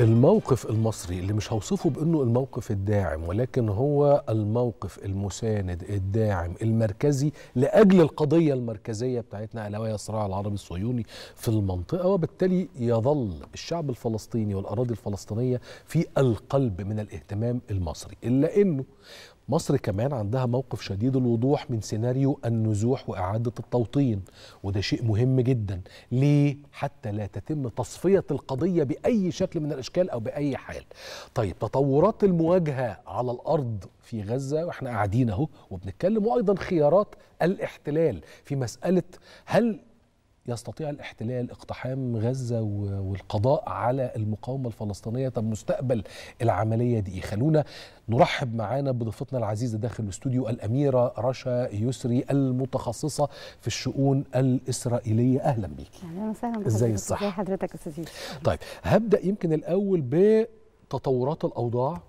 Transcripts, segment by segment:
الموقف المصري اللي مش هوصفه بانه الموقف الداعم ولكن هو الموقف المساند الداعم المركزي لاجل القضيه المركزيه بتاعتنا الا وهي الصراع العربي الصهيوني في المنطقه وبالتالي يظل الشعب الفلسطيني والاراضي الفلسطينيه في القلب من الاهتمام المصري الا انه مصر كمان عندها موقف شديد الوضوح من سيناريو النزوح وإعادة التوطين وده شيء مهم جدا ليه حتى لا تتم تصفية القضية بأي شكل من الأشكال أو بأي حال طيب تطورات المواجهة على الأرض في غزة وإحنا قاعدين أهو وبنتكلم وأيضا خيارات الاحتلال في مسألة هل يستطيع الاحتلال اقتحام غزة والقضاء على المقاومة الفلسطينية طب مستقبل العملية دي خلونا نرحب معانا بضيفتنا العزيزة داخل الاستوديو الأميرة رشا يسري المتخصصة في الشؤون الإسرائيلية أهلا بيك أهلا وسهلا بك ازي حضرتك أستاذ طيب هبدأ يمكن الأول بتطورات الأوضاع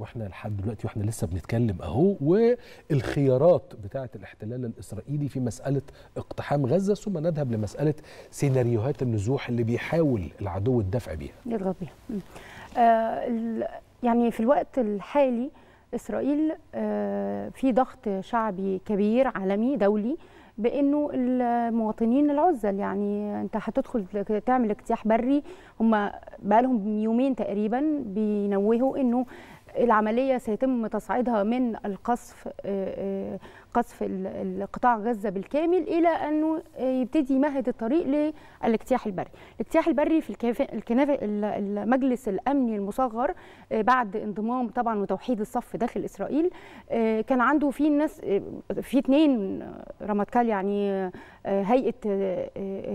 واحنا لحد دلوقتي واحنا لسه بنتكلم اهو والخيارات بتاعه الاحتلال الاسرائيلي في مساله اقتحام غزه ثم نذهب لمساله سيناريوهات النزوح اللي بيحاول العدو الدفع بيها. يضغط بيها. آه يعني في الوقت الحالي اسرائيل آه في ضغط شعبي كبير عالمي دولي بانه المواطنين العزل يعني انت هتدخل تعمل اجتياح بري هم بقى لهم يومين تقريبا بينوهوا انه العمليه سيتم تصعيدها من القصف آه، آه، قصف قطاع غزه بالكامل الى انه يبتدي يمهد الطريق للاجتياح البري. الاجتياح البري في الكنافه المجلس الامني المصغر آه، بعد انضمام طبعا وتوحيد الصف داخل اسرائيل كان عنده في ناس في اثنين رمטכ"ל يعني هيئه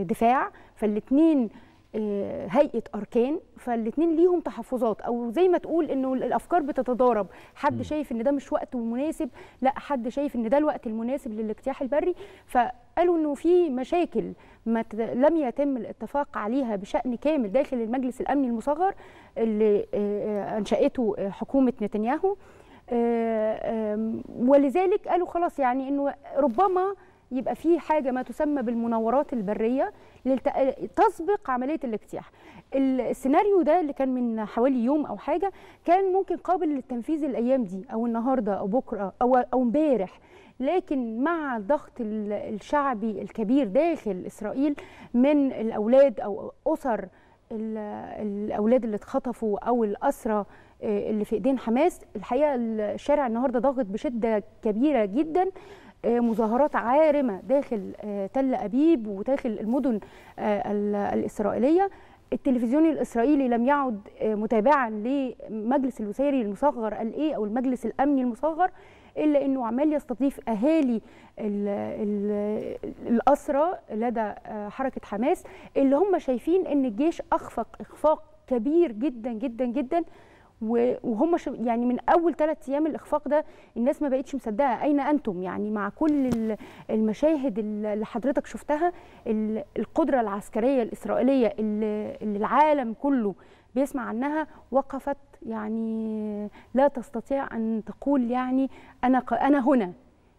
دفاع فالاثنين آه، هيئه اركان فالاثنين ليهم تحفظات او زي ما تقول انه الافكار بتتضارب حد م. شايف ان ده مش وقت مناسب لا حد شايف ان ده الوقت المناسب للاجتياح البري فقالوا انه في مشاكل ما ت... لم يتم الاتفاق عليها بشان كامل داخل المجلس الامني المصغر اللي آه، آه، انشاته حكومه نتنياهو ولذلك قالوا خلاص يعني انه ربما يبقى في حاجه ما تسمى بالمناورات البريه لتسبق تسبق عمليه الاجتياح السيناريو ده اللي كان من حوالي يوم او حاجه كان ممكن قابل للتنفيذ الايام دي او النهارده او بكره او او امبارح لكن مع الضغط الشعبي الكبير داخل اسرائيل من الاولاد او اسر الاولاد اللي اتخطفوا او الاسرى آه، اللي في ايدين حماس الحقيقه الشارع النهارده ضاغط بشده كبيره جدا آه، مظاهرات عارمه داخل آه، تل ابيب وداخل المدن آه، الاسرائيليه التلفزيون الاسرائيلي لم يعد متابعا لمجلس الوزاري المصغر الايه او المجلس الامني المصغر الا انه عمال يستضيف اهالي الاسرى لدى حركه حماس اللي هم شايفين ان الجيش اخفق اخفاق كبير جدا جدا جدا وهم يعني من اول ثلاث ايام الاخفاق ده الناس ما بقتش مصدقه اين انتم يعني مع كل المشاهد اللي حضرتك شفتها القدره العسكريه الاسرائيليه اللي العالم كله بيسمع عنها وقفت يعني لا تستطيع ان تقول يعني انا انا هنا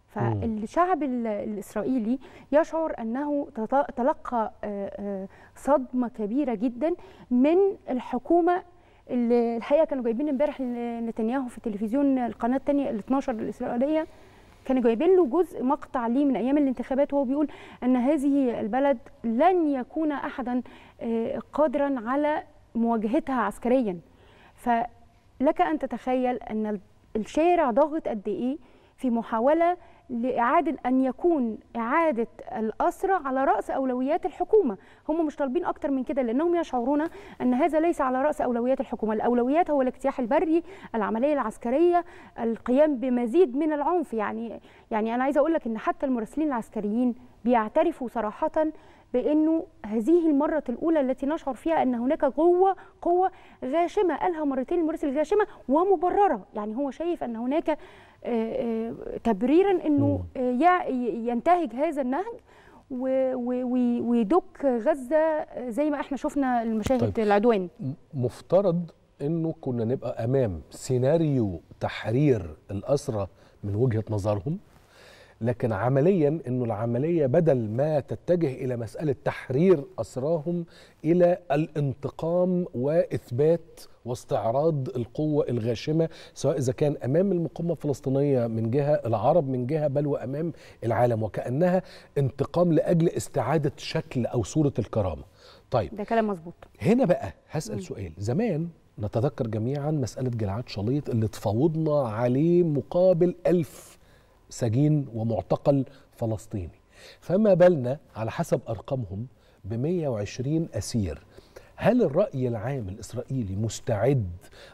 فالشعب الاسرائيلي يشعر انه تلقى صدمه كبيره جدا من الحكومه الحقيقه كانوا جايبين امبارح نتنياهو في تلفزيون القناه الثانيه ال 12 الاسرائيليه كانوا جايبين له جزء مقطع ليه من ايام الانتخابات وهو بيقول ان هذه البلد لن يكون احدا آه، قادرا على مواجهتها عسكريا فلك ان تتخيل ان الشارع ضاغط قد ايه في محاوله لإعادة أن يكون إعادة الأسرى على رأس أولويات الحكومة هم مش طالبين أكتر من كده لأنهم يشعرون أن هذا ليس على رأس أولويات الحكومة الأولويات هو الاجتياح البري العملية العسكرية القيام بمزيد من العنف يعني يعني أنا عايزة أقول لك أن حتى المراسلين العسكريين بيعترفوا صراحة بأنه هذه المرة الأولى التي نشعر فيها أن هناك قوة قوة غاشمة قالها مرتين المرسل غاشمة ومبررة يعني هو شايف أن هناك آه، آه، تبريرا انه آه، ينتهج هذا النهج ويدك غزه زي ما احنا شفنا المشاهد طيب العدوان مفترض انه كنا نبقى امام سيناريو تحرير الاسرى من وجهه نظرهم لكن عمليا انه العمليه بدل ما تتجه الى مساله تحرير اسراهم الى الانتقام واثبات واستعراض القوة الغاشمة سواء إذا كان أمام المقاومة الفلسطينية من جهة العرب من جهة بل وأمام العالم وكأنها انتقام لأجل استعادة شكل أو صورة الكرامة طيب ده كلام مظبوط هنا بقى هسأل سؤال زمان نتذكر جميعا مسألة جلعاد شليط اللي تفاوضنا عليه مقابل ألف سجين ومعتقل فلسطيني فما بالنا على حسب أرقامهم ب 120 أسير هل الرأي العام الإسرائيلي مستعد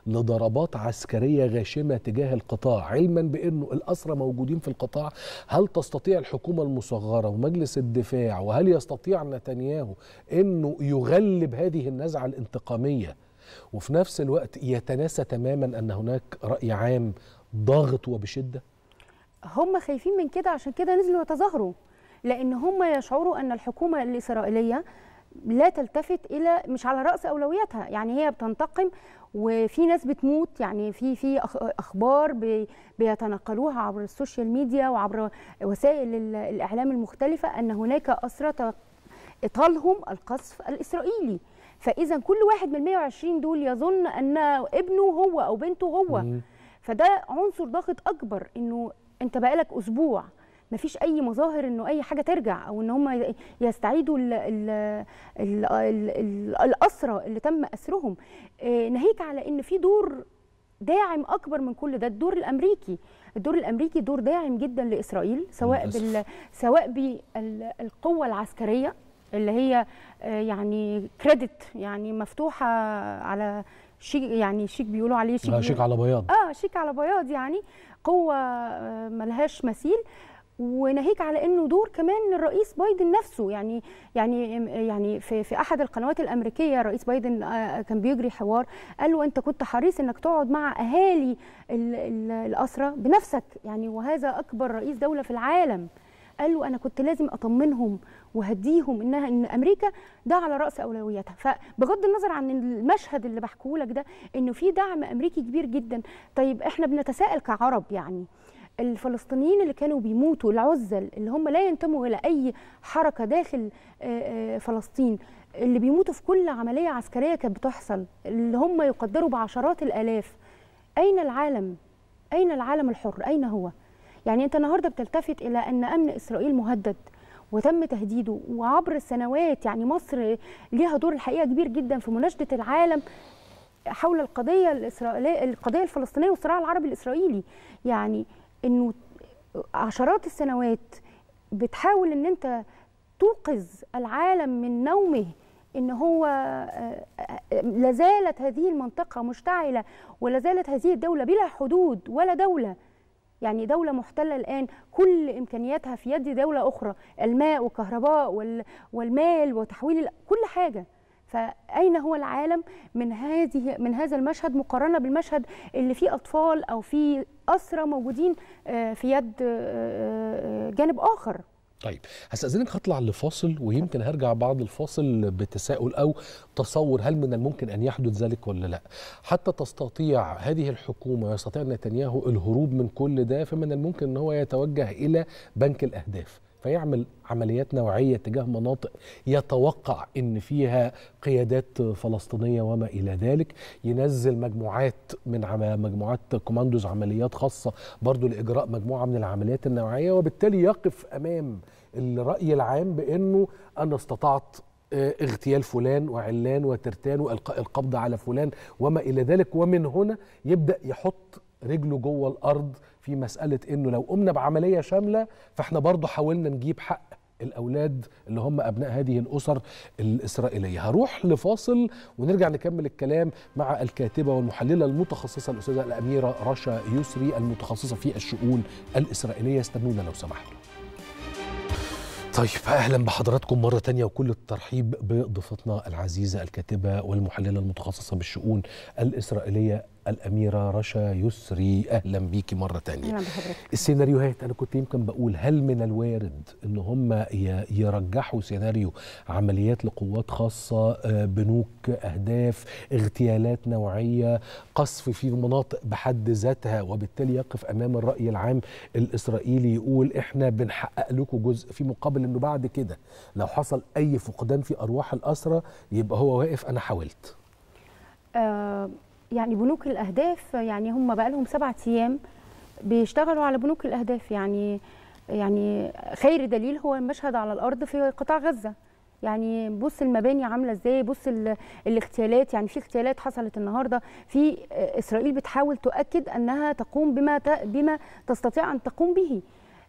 لضربات عسكرية غاشمة تجاه القطاع علما بأنه الأسرى موجودين في القطاع هل تستطيع الحكومة المصغرة ومجلس الدفاع وهل يستطيع نتنياهو أنه يغلب هذه النزعة الانتقامية وفي نفس الوقت يتناسى تماما أن هناك رأي عام ضاغط وبشدة هم خايفين من كده عشان كده نزلوا يتظاهروا لان هم يشعروا ان الحكومه الاسرائيليه لا تلتفت الى مش على راس اولوياتها يعني هي بتنتقم وفي ناس بتموت يعني في في اخبار بيتنقلوها عبر السوشيال ميديا وعبر وسائل الاعلام المختلفه ان هناك اسرى اطالهم القصف الاسرائيلي فاذا كل واحد من 120 دول يظن ان ابنه هو او بنته هو فده عنصر ضاغط اكبر انه انت بقالك اسبوع مفيش اي مظاهر انه اي حاجه ترجع او ان هم يستعيدوا الـ الـ الـ الاسرى اللي تم اسرهم آه، ناهيك على ان في دور داعم اكبر من كل ده الدور الامريكي الدور الامريكي دور داعم جدا لاسرائيل سواء بال سواء بالقوه العسكريه اللي هي آه، يعني كريدت يعني مفتوحه على شيك يعني شيك بيقولوا عليه شيك شيك على بياض اه شيك على بياض يعني قوه آه، ملهاش مثيل وناهيك على انه دور كمان الرئيس بايدن نفسه يعني يعني يعني في في احد القنوات الامريكيه الرئيس بايدن آه، كان بيجري حوار قال له انت كنت حريص انك تقعد مع اهالي الاسرى بنفسك يعني وهذا اكبر رئيس دوله في العالم قالوا انا كنت لازم اطمنهم وهديهم انها ان امريكا ده على راس اولوياتها فبغض النظر عن المشهد اللي بحكيه لك ده انه في دعم امريكي كبير جدا طيب احنا بنتساءل كعرب يعني الفلسطينيين اللي كانوا بيموتوا العزل اللي هم لا ينتموا الى اي حركه داخل آه، آه، فلسطين اللي بيموتوا في كل عمليه عسكريه كانت بتحصل اللي هم يقدروا بعشرات الالاف اين العالم اين العالم الحر اين هو يعني انت النهارده بتلتفت الى ان امن اسرائيل مهدد وتم تهديده وعبر السنوات يعني مصر ليها دور الحقيقه كبير جدا في مناشده العالم حول القضيه الاسرائيليه القضيه الفلسطينيه والصراع العربي الاسرائيلي يعني انه عشرات السنوات بتحاول ان انت توقظ العالم من نومه ان هو آه، آه، آه، لازالت هذه المنطقه مشتعله ولازالت هذه الدوله بلا حدود ولا دوله يعني دولة محتلة الآن كل إمكانياتها في يد دولة أخرى الماء والكهرباء والمال وتحويل كل حاجة فأين هو العالم من هذه من هذا المشهد مقارنة بالمشهد اللي فيه أطفال أو فيه أسرى موجودين آه، في يد آه، آه، جانب آخر طيب هستأذنك هطلع لفاصل ويمكن هرجع بعد الفاصل بتساؤل أو تصور هل من الممكن أن يحدث ذلك ولا لا حتى تستطيع هذه الحكومة ويستطيع نتنياهو الهروب من كل ده فمن الممكن أن هو يتوجه إلى بنك الأهداف فيعمل عمليات نوعيه تجاه مناطق يتوقع ان فيها قيادات فلسطينيه وما الى ذلك ينزل مجموعات من عم... مجموعات كوماندوز عمليات خاصه برضو لاجراء مجموعه من العمليات النوعيه وبالتالي يقف امام الراي العام بانه انا استطعت آه، اغتيال فلان وعلان وترتان والقاء القبض على فلان وما الى ذلك ومن هنا يبدا يحط رجله جوه الارض في مساله انه لو قمنا بعمليه شامله فاحنا برضه حاولنا نجيب حق الاولاد اللي هم ابناء هذه الاسر الاسرائيليه هروح لفاصل ونرجع نكمل الكلام مع الكاتبه والمحلله المتخصصه الاستاذه الاميره رشا يسري المتخصصه في الشؤون الاسرائيليه استنونا لو سمحتوا طيب اهلا بحضراتكم مره تانية وكل الترحيب بضيفتنا العزيزه الكاتبه والمحلله المتخصصه بالشؤون الاسرائيليه الأميرة رشا يسري أهلا بيكي مرة تانية السيناريوهات أنا كنت يمكن بقول هل من الوارد أن هم يرجحوا سيناريو عمليات لقوات خاصة آه، بنوك أهداف اغتيالات نوعية قصف في مناطق بحد ذاتها وبالتالي يقف أمام الرأي العام الإسرائيلي يقول إحنا بنحقق لكم جزء في مقابل أنه بعد كده لو حصل أي فقدان في أرواح الأسرة يبقى هو واقف أنا حاولت أه يعني بنوك الاهداف يعني هم بقى لهم سبعة ايام بيشتغلوا على بنوك الاهداف يعني يعني خير دليل هو المشهد على الارض في قطاع غزه يعني بص المباني عامله ازاي بص الاغتيالات يعني في اغتيالات حصلت النهارده في اسرائيل بتحاول تؤكد انها تقوم بما بما تستطيع ان تقوم به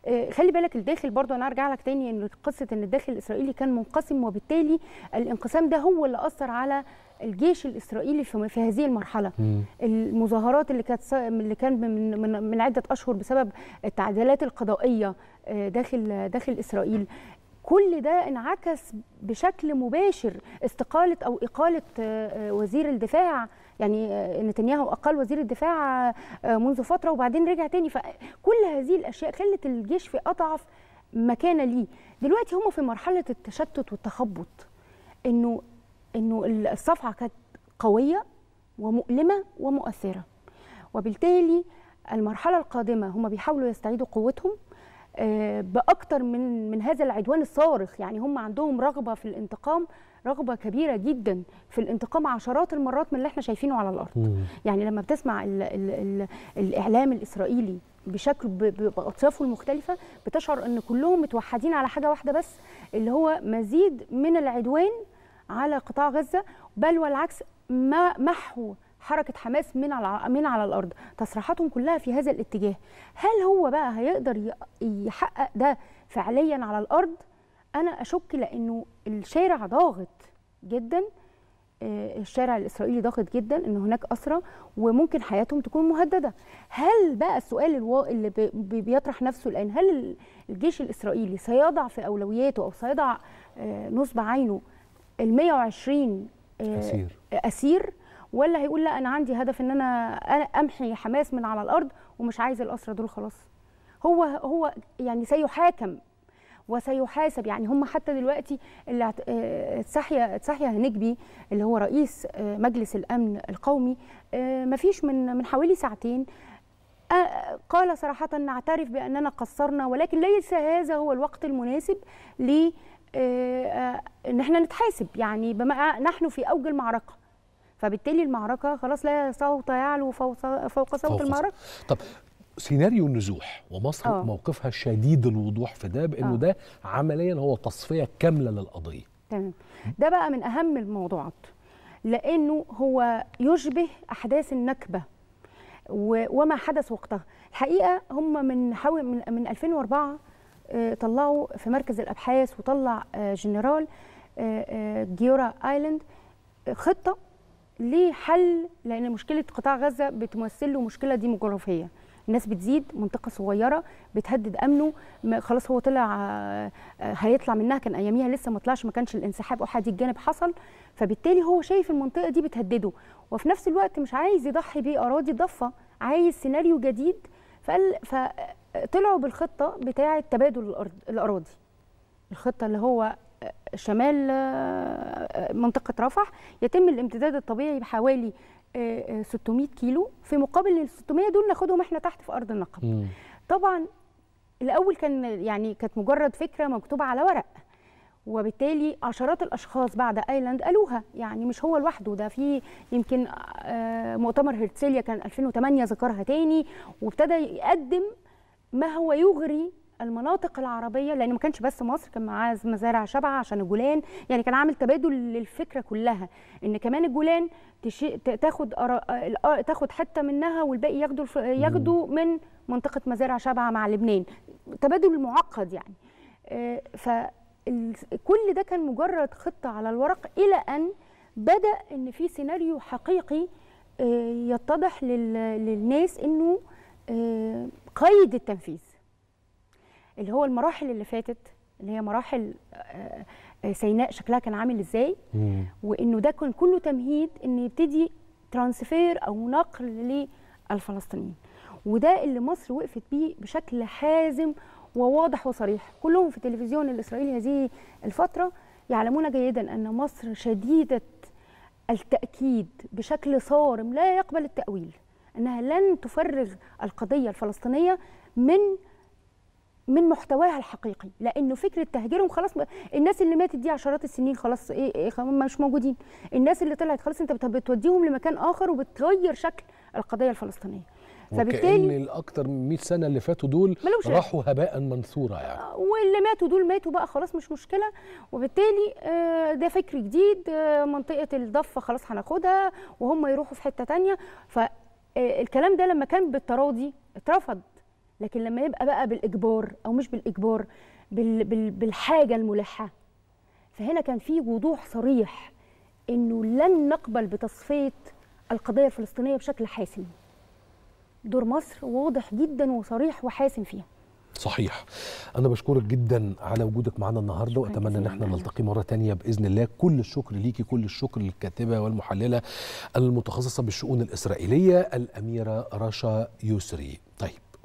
آه، خلي بالك الداخل برضو انا ارجع لك تاني ان قصه ان الداخل الاسرائيلي كان منقسم وبالتالي الانقسام ده هو اللي اثر على الجيش الاسرائيلي في, في هذه المرحله مم. المظاهرات اللي كانت اللي كان من, من من عده اشهر بسبب التعديلات القضائيه آه، داخل داخل اسرائيل كل ده انعكس بشكل مباشر استقاله او اقاله آه، وزير الدفاع يعني آه، نتنياهو اقل وزير الدفاع آه، منذ فتره وبعدين رجع تاني فكل هذه الاشياء خلت الجيش في اضعف مكانه ليه دلوقتي هم في مرحله التشتت والتخبط انه انه الصفعه كانت قويه ومؤلمه ومؤثره وبالتالي المرحله القادمه هم بيحاولوا يستعيدوا قوتهم آه، باكثر من من هذا العدوان الصارخ يعني هم عندهم رغبه في الانتقام رغبه كبيره جدا في الانتقام عشرات المرات من اللي احنا شايفينه على الارض مم. يعني لما بتسمع الـ الـ الـ الاعلام الاسرائيلي بشكل باطيافه المختلفه بتشعر ان كلهم متوحدين على حاجه واحده بس اللي هو مزيد من العدوان على قطاع غزه بل والعكس ما محو حركه حماس من على من على الارض تصريحاتهم كلها في هذا الاتجاه هل هو بقى هيقدر يحقق ده فعليا على الارض انا اشك لانه الشارع ضاغط جدا آه، الشارع الاسرائيلي ضاغط جدا ان هناك اسرى وممكن حياتهم تكون مهدده هل بقى السؤال اللي بيطرح نفسه الان هل الجيش الاسرائيلي سيضع في اولوياته او سيضع آه، نصب عينه ال 120 آه، اسير اسير ولا هيقول لا انا عندي هدف ان انا امحي حماس من على الارض ومش عايز الاسرى دول خلاص هو هو يعني سيحاكم وسيحاسب يعني هم حتى دلوقتي اللي تسحيا آه، تسحيا نجبي اللي هو رئيس آه، مجلس الامن القومي آه، مفيش من من حوالي ساعتين قال صراحة نعترف بأننا قصرنا ولكن ليس هذا هو الوقت المناسب ل ان احنا نتحاسب يعني بما نحن في اوج المعركه فبالتالي المعركه خلاص لا صوت يعلو فوق, فوق صوت المعركه طب سيناريو النزوح ومصر أوه. موقفها شديد الوضوح في ده بانه أوه. ده عمليا هو تصفيه كامله للقضيه تمام ده بقى من اهم الموضوعات لانه هو يشبه احداث النكبه وما حدث وقتها الحقيقه هم من حوالي من, من 2004 آه، طلعوا في مركز الابحاث وطلع آه، جنرال آه، جيورا ايلاند خطه لحل لان مشكله قطاع غزه بتمثل له مشكله ديموغرافيه الناس بتزيد منطقه صغيره بتهدد امنه خلاص هو طلع آه، آه، هيطلع منها كان اياميها لسه ما طلعش ما كانش الانسحاب احادي الجانب حصل فبالتالي هو شايف المنطقه دي بتهدده وفي نفس الوقت مش عايز يضحي باراضي ضفه عايز سيناريو جديد فقال فطلعوا آه، بالخطه بتاعه تبادل الاراضي الخطه اللي هو شمال منطقه رفح يتم الامتداد الطبيعي بحوالي 600 آه، آه، كيلو في مقابل ال 600 دول ناخدهم احنا تحت في ارض النقب مم. طبعا الاول كان يعني كانت مجرد فكره مكتوبه على ورق وبالتالي عشرات الاشخاص بعد ايلاند قالوها يعني مش هو لوحده ده في يمكن آه، مؤتمر هرتسليا كان 2008 ذكرها تاني وابتدى يقدم ما هو يغري المناطق العربيه لان ما كانش بس مصر كان معاه مزارع شبعه عشان الجولان يعني كان عامل تبادل للفكره كلها ان كمان الجولان تشي... تاخد تاخد حته منها والباقي ياخدوا ياخدوا من منطقه مزارع شبعه مع لبنان تبادل معقد يعني آه، ف كل ده كان مجرد خطه على الورق الى ان بدا ان في سيناريو حقيقي آه، يتضح للناس انه آه، قيد التنفيذ اللي هو المراحل اللي فاتت اللي هي مراحل آه، آه، سيناء شكلها كان عامل ازاي وانه ده كان كله تمهيد ان يبتدي ترانسفير او نقل للفلسطينيين وده اللي مصر وقفت بيه بشكل حازم وواضح وصريح كلهم في التلفزيون الاسرائيلي هذه الفتره يعلمون جيدا ان مصر شديده التاكيد بشكل صارم لا يقبل التاويل انها لن تفرغ القضيه الفلسطينيه من من محتواها الحقيقي لانه فكره تهجيرهم خلاص الناس اللي ماتت دي عشرات السنين خلاص ايه, إيه مش موجودين الناس اللي طلعت خلاص انت بتوديهم لمكان اخر وبتغير شكل القضيه الفلسطينيه فبالتالي الاكثر من 100 سنه اللي فاتوا دول راحوا هباء منثورا يعني آه، واللي ماتوا دول ماتوا بقى خلاص مش مشكله وبالتالي آه، ده فكر جديد آه، منطقه الضفه خلاص هناخدها وهم يروحوا في حته ثانيه فالكلام ده لما كان بالتراضي اترفض لكن لما يبقى بقى بالاجبار او مش بالاجبار بال بال بالحاجه الملحه فهنا كان في وضوح صريح انه لن نقبل بتصفيه القضيه الفلسطينيه بشكل حاسم دور مصر واضح جدا وصريح وحاسم فيها صحيح انا بشكرك جدا على وجودك معنا النهارده واتمنى ان احنا نلتقي مره تانية باذن الله كل الشكر ليكي كل الشكر للكاتبه والمحلله المتخصصه بالشؤون الاسرائيليه الاميره رشا يسري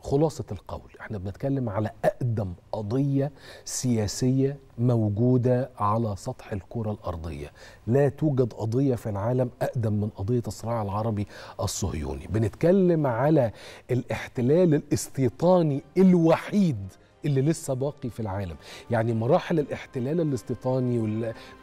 خلاصة القول احنا بنتكلم على أقدم قضية سياسية موجودة على سطح الكرة الأرضية لا توجد قضية في العالم أقدم من قضية الصراع العربي الصهيوني بنتكلم على الاحتلال الاستيطاني الوحيد اللي لسه باقي في العالم يعني مراحل الاحتلال الاستيطاني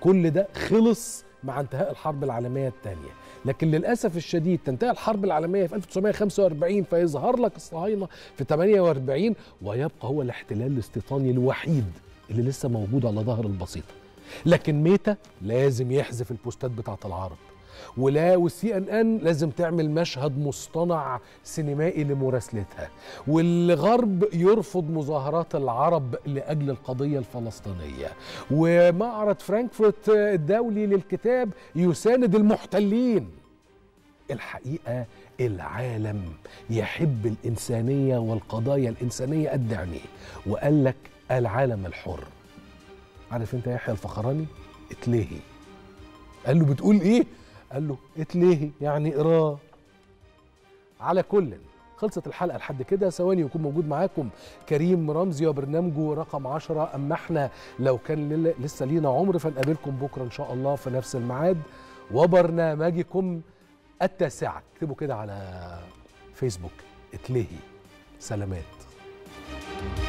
وكل ده خلص مع انتهاء الحرب العالمية الثانية لكن للاسف الشديد تنتهي الحرب العالميه في 1945 فيظهر لك الصهاينه في 48 ويبقى هو الاحتلال الاستيطاني الوحيد اللي لسه موجود على ظهر البسيطه لكن ميتا لازم يحذف البوستات بتاعه العرب ولا والسي ان ان لازم تعمل مشهد مصطنع سينمائي لمراسلتها والغرب يرفض مظاهرات العرب لاجل القضيه الفلسطينيه ومعرض فرانكفورت الدولي للكتاب يساند المحتلين الحقيقه العالم يحب الانسانيه والقضايا الانسانيه قد عينيه وقال لك العالم الحر عارف انت يحيى الفخراني اتلهي قال له بتقول ايه قال له اتلهي يعني اقراه على كل خلصت الحلقه لحد كده ثواني يكون موجود معاكم كريم رمزي وبرنامجه رقم 10 اما احنا لو كان لسه لينا عمر فنقابلكم بكره ان شاء الله في نفس الميعاد وبرنامجكم التاسعه اكتبوا كده على فيسبوك اتلهي سلامات thank you